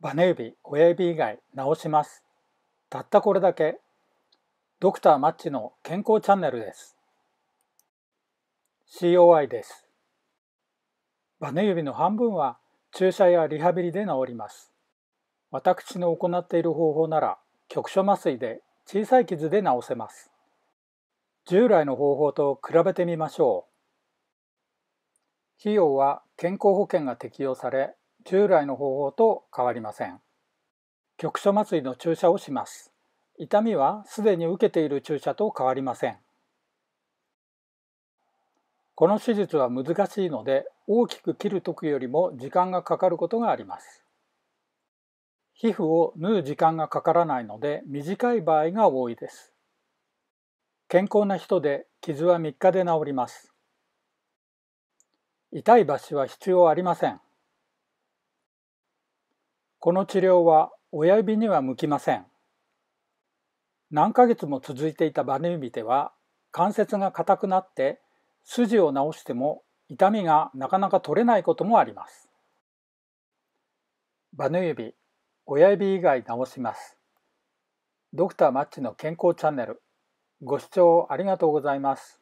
バネ指親指以外直しますたったこれだけドクターマッチの健康チャンネルです COI ですバネ指の半分は注射やリハビリで治ります私の行っている方法なら局所麻酔で小さい傷で治せます従来の方法と比べてみましょう費用は健康保険が適用され従来の方法と変わりません局所麻酔の注射をします痛みはすでに受けている注射と変わりませんこの手術は難しいので大きく切る時よりも時間がかかることがあります皮膚を縫う時間がかからないので短い場合が多いです健康な人で傷は3日で治ります痛い場所は必要ありませんこの治療は親指には向きません何ヶ月も続いていたバネ指では関節が硬くなって筋を治しても痛みがなかなか取れないこともありますバネ指親指以外治しますドクターマッチの健康チャンネルご視聴ありがとうございます